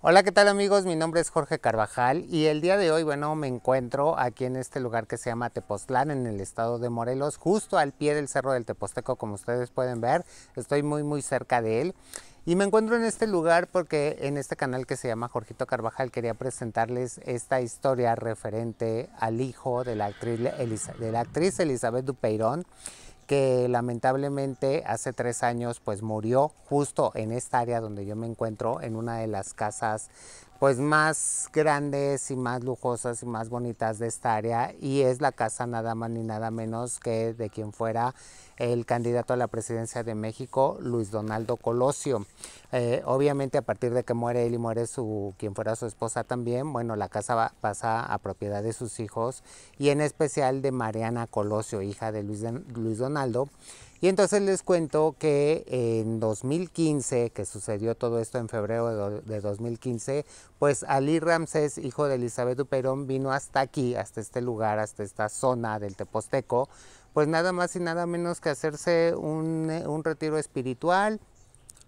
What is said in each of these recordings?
Hola, ¿qué tal amigos? Mi nombre es Jorge Carvajal y el día de hoy, bueno, me encuentro aquí en este lugar que se llama Tepoztlán, en el estado de Morelos, justo al pie del Cerro del Teposteco, como ustedes pueden ver. Estoy muy, muy cerca de él. Y me encuentro en este lugar porque en este canal que se llama Jorgito Carvajal quería presentarles esta historia referente al hijo de la actriz, de la actriz Elizabeth Dupeirón que lamentablemente hace tres años pues murió justo en esta área donde yo me encuentro, en una de las casas pues más grandes y más lujosas y más bonitas de esta área y es la casa nada más ni nada menos que de quien fuera el candidato a la presidencia de México, Luis Donaldo Colosio. Eh, obviamente a partir de que muere él y muere su, quien fuera su esposa también, bueno, la casa va, pasa a propiedad de sus hijos y en especial de Mariana Colosio, hija de Luis, Luis Donaldo. Y entonces les cuento que en 2015, que sucedió todo esto en febrero de 2015, pues Ali Ramsés, hijo de Elizabeth Perón, vino hasta aquí, hasta este lugar, hasta esta zona del Teposteco, pues nada más y nada menos que hacerse eh, un, retiro espiritual,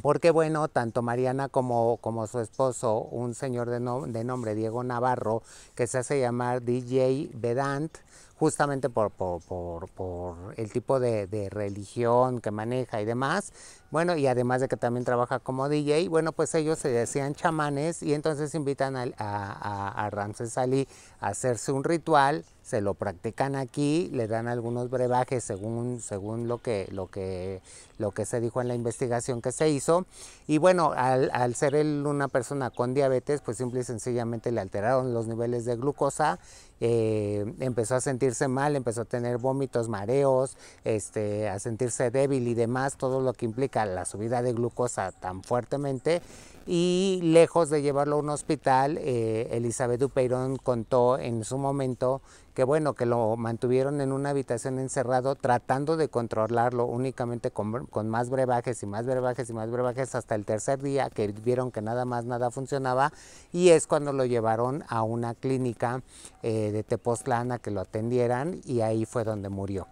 porque bueno, tanto Mariana como, como su esposo, un señor de, de nombre Diego Navarro, que se hace llamar DJ Vedant, justamente por, por, el tipo de, religión que maneja y demás. Bueno, y además de que también trabaja como DJ, bueno, pues ellos se decían chamanes y entonces invitan a, a, a Ramses Ali a hacerse un ritual, se lo practican aquí, le dan algunos brebajes según, según lo, que, lo, que, lo que se dijo en la investigación que se hizo. Y bueno, al, al ser él una persona con diabetes, pues simple y sencillamente le alteraron los niveles de glucosa eh, empezó a sentirse mal, empezó a tener vómitos, mareos, este, a sentirse débil y demás, todo lo que implica la subida de glucosa tan fuertemente y lejos de llevarlo a un hospital, eh, Elizabeth Dupeirón contó en su momento que bueno, que lo mantuvieron en una habitación encerrado tratando de controlarlo únicamente con, más brebajes y más brebajes y más brebajes hasta el tercer día que vieron que nada más nada funcionaba y es cuando lo llevaron a una clínica eh, de Tepoztlán a que lo atendieran y ahí fue donde murió.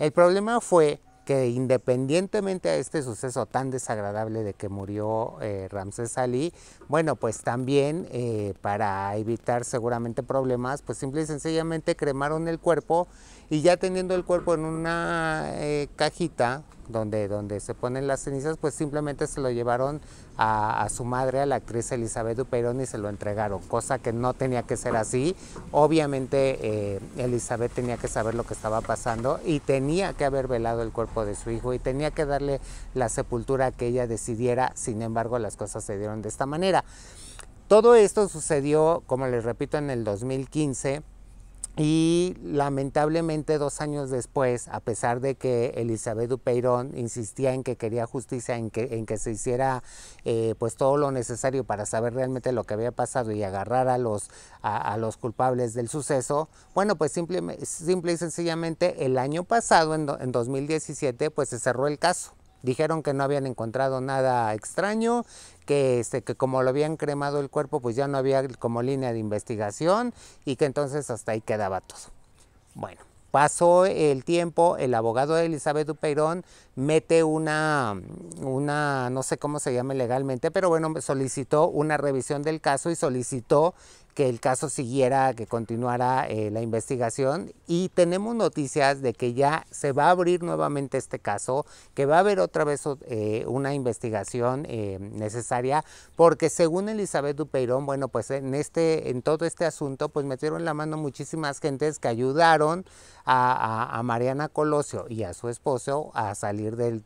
El problema fue que independientemente de este suceso tan desagradable de que murió eh, Ramsés Ali, bueno, pues también eh, para evitar seguramente problemas, pues simple y sencillamente cremaron el cuerpo y ya teniendo el cuerpo en una eh, cajita, donde, donde se ponen las cenizas, pues simplemente se lo llevaron a, su madre, a la actriz Elizabeth Duperón, y se lo entregaron, cosa que no tenía que ser así. Obviamente eh, Elizabeth tenía que saber lo que estaba pasando y tenía que haber velado el cuerpo de su hijo y tenía que darle la sepultura que ella decidiera, sin embargo las cosas se dieron de esta manera. Todo esto sucedió, como les repito, en el 2015 y lamentablemente dos años después, a pesar de que Elizabeth Dupeirón insistía en que quería justicia, en que, en que se hiciera eh, pues todo lo necesario para saber realmente lo que había pasado y agarrar a los, a, los culpables del suceso, bueno, pues simple, simple y sencillamente el año pasado, en, en 2017, pues se cerró el caso. Dijeron que no habían encontrado nada extraño, que, este, que como lo habían cremado el cuerpo, pues ya no había como línea de investigación y que entonces hasta ahí quedaba todo. Bueno, pasó el tiempo, el abogado de Elizabeth Dupeirón mete una, una, no sé cómo se llame legalmente, pero bueno, solicitó una revisión del caso y solicitó que el caso siguiera, que continuara eh, la investigación y tenemos noticias de que ya se va a abrir nuevamente este caso, que va a haber otra vez eh, una investigación eh, necesaria, porque según Elizabeth Dupeirón, bueno, pues en, este, en todo este asunto, pues metieron la mano muchísimas gentes que ayudaron a, Mariana Colosio y a su esposo a salir del,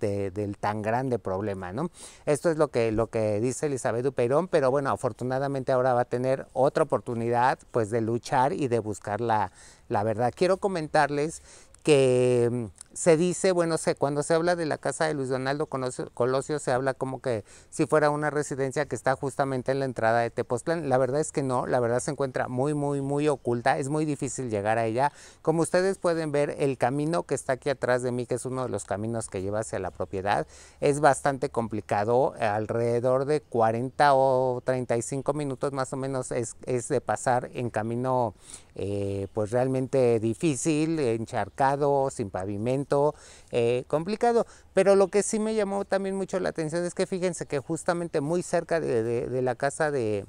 tan grande problema, ¿no? Esto es lo que, lo que dice Elizabeth Dupeirón, pero bueno, afortunadamente ahora va a tener otro problema oportunidad pues de luchar y de buscar la, la verdad. Quiero comentarles que mm, se dice, bueno, sé cuando se habla de la casa de Luis Donaldo Colosio, se habla como que si fuera una residencia que está justamente en la entrada de Tepoztlán. La verdad es que no, la verdad se encuentra muy, muy, muy oculta, es muy difícil llegar a ella. Como ustedes pueden ver, el camino que está aquí atrás de mí, que es uno de los caminos que lleva hacia la propiedad, es bastante complicado, alrededor de 40 o 35 minutos más o menos es, de pasar en camino eh, pues realmente difícil, encharcado, sin pavimento eh, complicado. Pero lo que sí me llamó también mucho la atención es que fíjense que justamente muy cerca de, la casa de,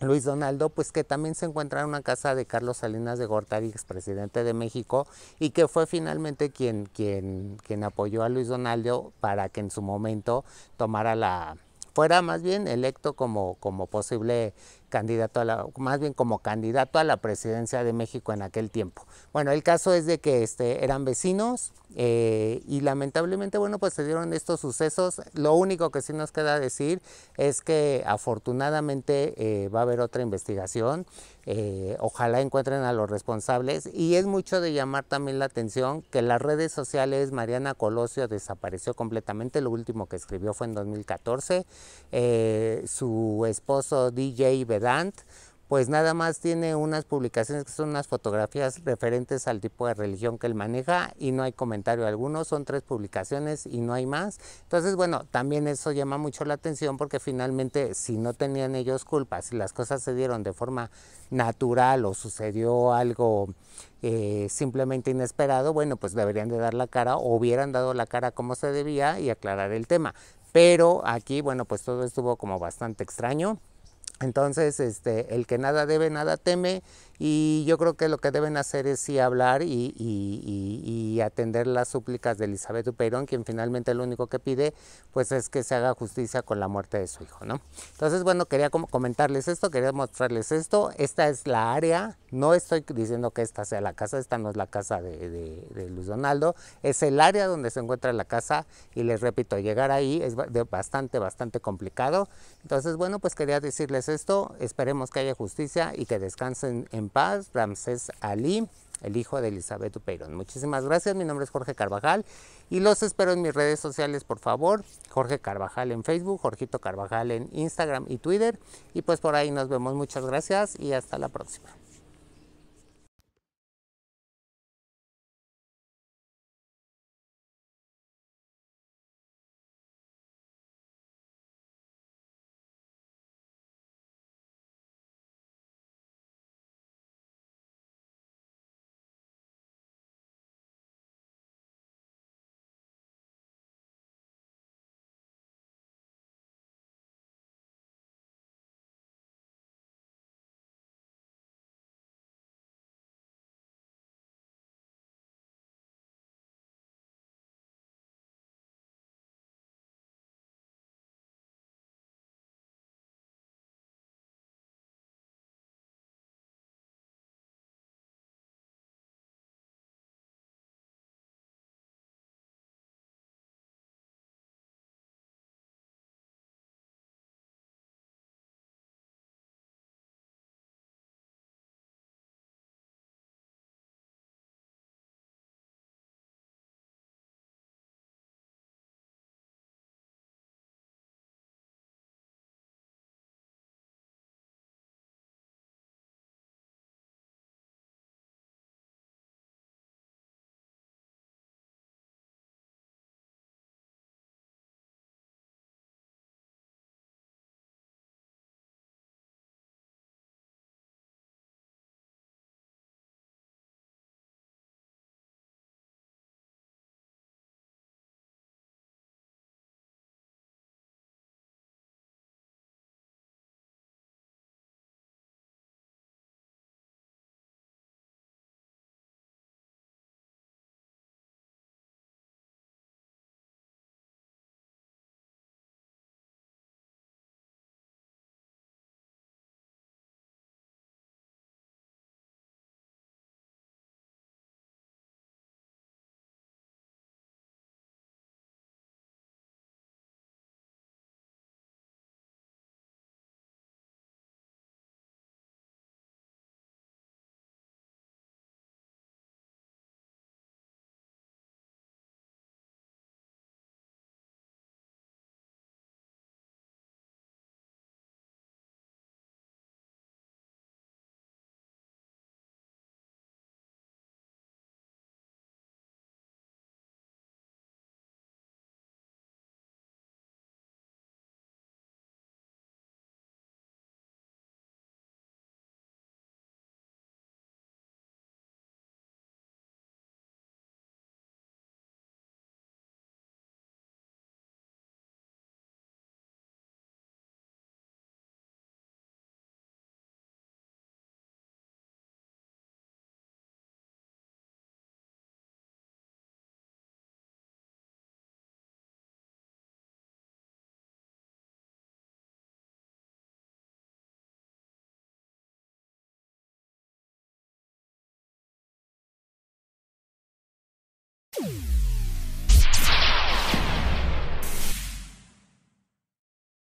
Luis Donaldo, pues que también se encuentra una casa de Carlos Salinas de Gortari, expresidente de México, y que fue finalmente quien, quien, quien apoyó a Luis Donaldo para que en su momento tomara la, fuera más bien electo como, como posible candidato a la, más bien como candidato a la presidencia de México en aquel tiempo. Bueno, el caso es de que este, eran vecinos eh, y lamentablemente, bueno, pues se dieron estos sucesos. Lo único que sí nos queda decir es que afortunadamente eh, va a haber otra investigación. Eh, ojalá encuentren a los responsables. Y es mucho de llamar también la atención que las redes sociales, Mariana Colosio desapareció completamente, lo último que escribió fue en 2014. su esposo DJ Iber pues nada más tiene unas publicaciones que son unas fotografías referentes al tipo de religión que él maneja y no hay comentario alguno, son tres publicaciones y no hay más. Entonces, bueno, también eso llama mucho la atención porque finalmente si no tenían ellos culpa, si las cosas se dieron de forma natural o sucedió algo eh, simplemente inesperado, bueno, pues deberían de dar la cara o hubieran dado la cara como se debía y aclarar el tema. Pero aquí, bueno, pues todo estuvo como bastante extraño. Entonces, este, el que nada debe, nada teme y yo creo que lo que deben hacer es sí hablar y, atender las súplicas de Elizabeth Uperón, quien finalmente lo único que pide pues es que se haga justicia con la muerte de su hijo, ¿no? Entonces, bueno, quería comentarles esto, quería mostrarles esto. Esta es la área, no estoy diciendo que esta sea la casa, esta no es la casa de, de, de Luis Donaldo, es el área donde se encuentra la casa y les repito, llegar ahí es bastante, bastante complicado. Entonces, bueno, pues quería decirles esto, esperemos que haya justicia y que descansen en paz, Ramsés Ali, el hijo de Elizabeth Perón. Muchísimas gracias, mi nombre es Jorge Carvajal y los espero en mis redes sociales, por favor. Jorge Carvajal en Facebook, Jorgito Carvajal en Instagram y Twitter. Y pues por ahí nos vemos. Muchas gracias y hasta la próxima.